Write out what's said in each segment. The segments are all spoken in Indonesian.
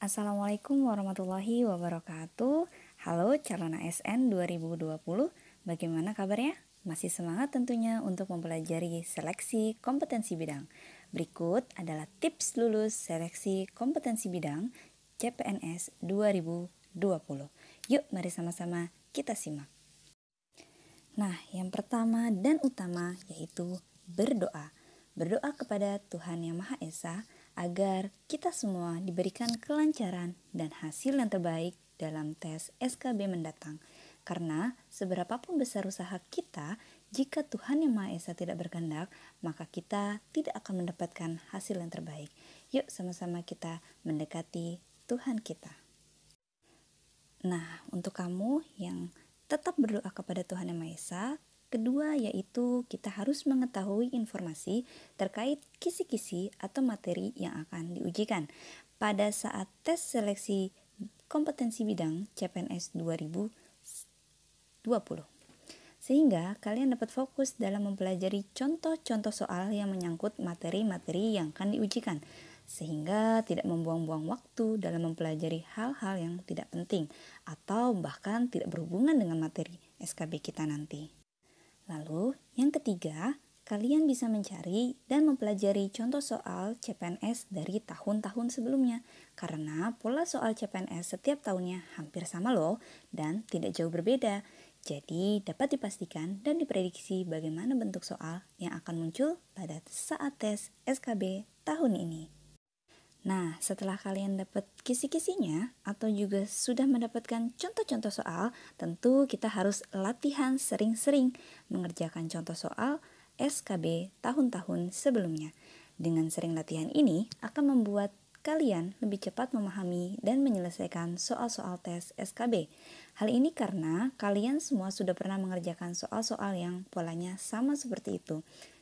Assalamualaikum warahmatullahi wabarakatuh. Halo calon ASN 2020. Bagaimana kabarnya? Masih semangat tentunya untuk mempelajari seleksi kompetensi bidang. Berikut adalah tips lulus seleksi kompetensi bidang CPNS 2020. Yuk mari sama-sama kita simak. Nah, yang pertama dan utama yaitu berdoa. Berdoa kepada Tuhan Yang Maha Esa agar kita semua diberikan kelancaran dan hasil yang terbaik dalam tes SKB mendatang. Karena seberapapun besar usaha kita, jika Tuhan Yang Maha Esa tidak berkehendak, maka kita tidak akan mendapatkan hasil yang terbaik. Yuk sama-sama kita mendekati Tuhan kita. Nah, untuk kamu yang tetap berdoa kepada Tuhan Yang Maha Esa, Kedua, yaitu kita harus mengetahui informasi terkait kisi-kisi atau materi yang akan diujikan. Pada saat tes seleksi kompetensi bidang CPNS 2020. Sehingga kalian dapat fokus dalam mempelajari contoh-contoh soal yang menyangkut materi-materi yang akan diujikan. Sehingga tidak membuang-buang waktu dalam mempelajari hal-hal yang tidak penting atau bahkan tidak berhubungan dengan materi SKB kita nanti. Lalu, yang ketiga, kalian bisa mencari dan mempelajari contoh soal CPNS dari tahun-tahun sebelumnya karena pola soal CPNS setiap tahunnya hampir sama loh dan tidak jauh berbeda. Jadi, dapat dipastikan dan diprediksi bagaimana bentuk soal yang akan muncul pada saat tes SKB tahun ini. Nah, setelah kalian dapat kisi-kisinya atau juga sudah mendapatkan contoh-contoh soal, tentu kita harus latihan sering-sering mengerjakan contoh soal SKB tahun-tahun sebelumnya. Dengan sering latihan ini akan membuat kalian lebih cepat memahami dan menyelesaikan soal-soal tes SKB. Hal ini karena kalian semua sudah pernah mengerjakan soal-soal yang polanya sama seperti itu.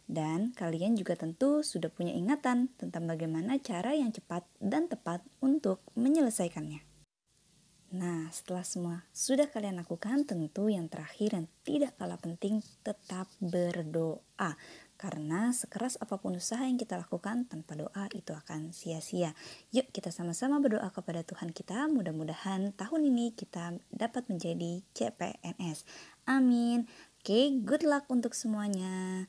Dan kalian juga tentu sudah punya ingatan tentang bagaimana cara yang cepat dan tepat untuk menyelesaikannya. Nah, setelah semua sudah kalian lakukan, tentu yang terakhir dan tidak kalah penting tetap berdoa. Karena sekeras apapun usaha yang kita lakukan tanpa doa itu akan sia-sia. Yuk kita sama-sama berdoa kepada Tuhan kita. Mudah-mudahan tahun ini kita dapat menjadi CPNS. Amin. Oke, okay, good luck untuk semuanya.